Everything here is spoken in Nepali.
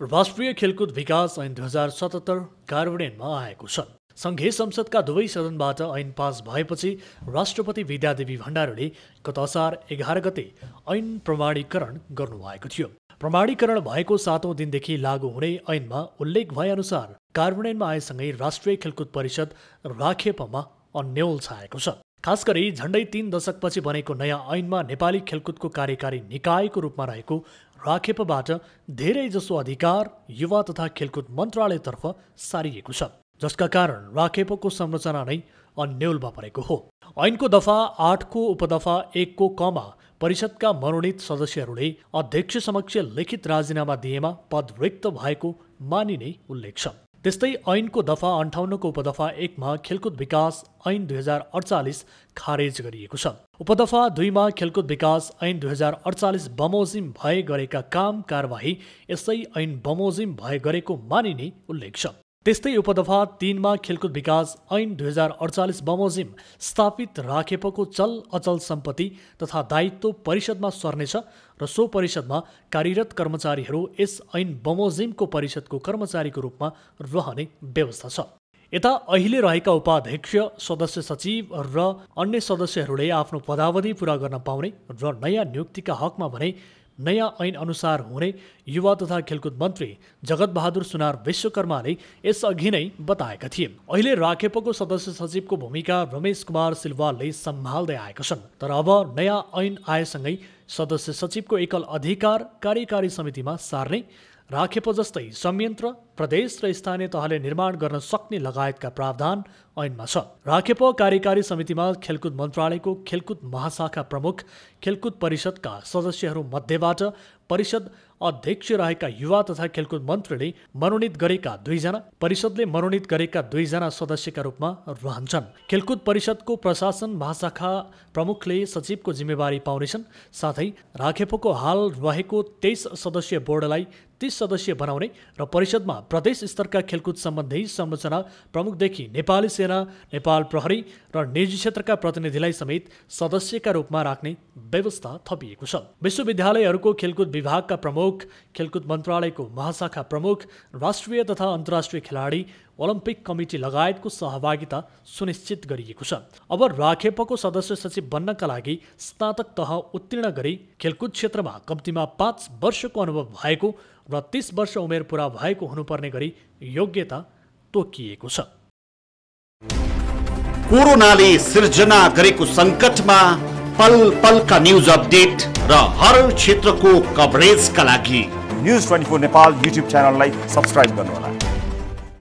राष्ट्रिय खेलकुद विकास ऐन दुई हजार सतहत्तर कार्यान्वयनमा आएको छ सङ्घीय संसदका दुवै सदनबाट ऐन पास भएपछि राष्ट्रपति विद्यादेवी भण्डारीले गत असार एघार गते ऐन प्रमाणीकरण गर्नुभएको थियो प्रमाणीकरण भएको सातौँ दिनदेखि लागू हुने ऐनमा उल्लेख भएअनुसार कार्यान्वयनमा आएसँगै राष्ट्रिय खेलकुद परिषद राखेपमा अन्यल छाएको छ खास गरी झन्डै तीन दशकपछि बनेको नयाँ ऐनमा नेपाली खेलकुदको कार्यकारी निकायको रूपमा रहेको राखेपबाट धेरैजसो अधिकार युवा तथा खेलकुद मन्त्रालयतर्फ सारिएको छ जसका कारण राखेपको संरचना नै अन्यलमा परेको हो ऐनको दफा आठको उपदफा एकको कमा परिषदका मनोनित सदस्यहरूले अध्यक्ष समक्ष लिखित राजीनामा दिएमा पद रिक्त भएको मानिने उल्लेख छ त्यस्तै ऐनको दफा अन्ठाउन्नको उपदफा एकमा खेलकुद विकास ऐन दुई हजार अडचालिस खारेज गरिएको छ उपदफा दुईमा खेलकुद विकास ऐन दुई हजार अडचालिस बमोजिम भए गरेका काम कारवाही यसै ऐन बमोजिम भए गरेको मानिने उल्लेख छ त्यस्तै उपदफा तिनमा खेलकुद विकास ऐन दुई हजार अडचालिस बमोजिम स्थापित राखेपको चल अचल सम्पत्ति तथा दायित्व परिषदमा सर्नेछ र सो परिषदमा कार्यरत कर्मचारीहरू यस ऐन बमोजिमको परिषदको कर्मचारीको रूपमा रहने व्यवस्था छ यता अहिले रहेका उपाध्यक्ष सदस्य सचिव र अन्य सदस्यहरूले आफ्नो पदावधि पुरा गर्न पाउने र नयाँ नियुक्तिका हकमा भने नयाँ अनुसार हुने युवा तथा खेलकुद मन्त्री जगतबहादुर सुनार विश्वकर्माले यसअघि नै बताएका थिए अहिले राखेपको सदस्य सचिवको भूमिका रमेश कुमार सिल्वालले सम्हाल्दै आएका छन् तर अब नयाँ ऐन आएसँगै सदस्य सचिवको एकल अधिकार कार्यकारी समितिमा सार्ने राखेप जस्तै संयन्त्र प्रदेश र स्थानीय तहले निर्माण गर्न सक्ने लगायतका प्रावधान ऐनमा छ राखेप कार्यकारी समितिमा खेलकुद मन्त्रालयको खेलकुद महाशाखा प्रमुख खेलकुद परिषदका सदस्यहरू मध्येबाट परिषद अध्यक्ष रहेका युवा तथा खेलकुद मन्त्रीले मनोनित गरेका दुईजना परिषदले मनोनित गरेका दुईजना सदस्यका रूपमा रहन्छन् खेलकुद परिषदको प्रशासन महाशाखा प्रमुखले सचिवको जिम्मेवारी पाउनेछन् साथै राखेपको हाल रहेको तेइस सदस्यीय बोर्डलाई तीस सदस्यीय बनाउने र परिषदमा प्रदेश स्तरका खेलकुद सम्बन्धी संरचना प्रमुखदेखि नेपाली सेना नेपाल प्रहरी र निजी क्षेत्रका प्रतिनिधिलाई समेत सदस्यका रूपमा राख्ने व्यवस्था थपिएको छ विश्वविद्यालयहरूको खेलकुद विभागका प्रमुख खेलकुद मन्त्रालयको महाशाखा प्रमुख राष्ट्रिय तथा अन्तर्राष्ट्रिय खेलाडी ओलम्पिक कमिटी लगायतको सहभागिता सुनिश्चित गरिएको छ अब राखेपको सदस्य सचिव बन्नका लागि स्नातक तह उत्तीर्ण गरी खेलकुद क्षेत्रमा कम्तीमा पाँच वर्षको अनुभव भएको र तिस वर्ष उमेर पुरा भएको हुनुपर्ने गरी योग्यता तोकिएको छ कोरोनाले सिर्जना गरेको सङ्कटमा पल पलका न्युज अपडेट र हर क्षेत्रको कभरेजका लागि news twenty four Nepal YouTube च्यानललाई सब्सक्राइब गर्नुहोला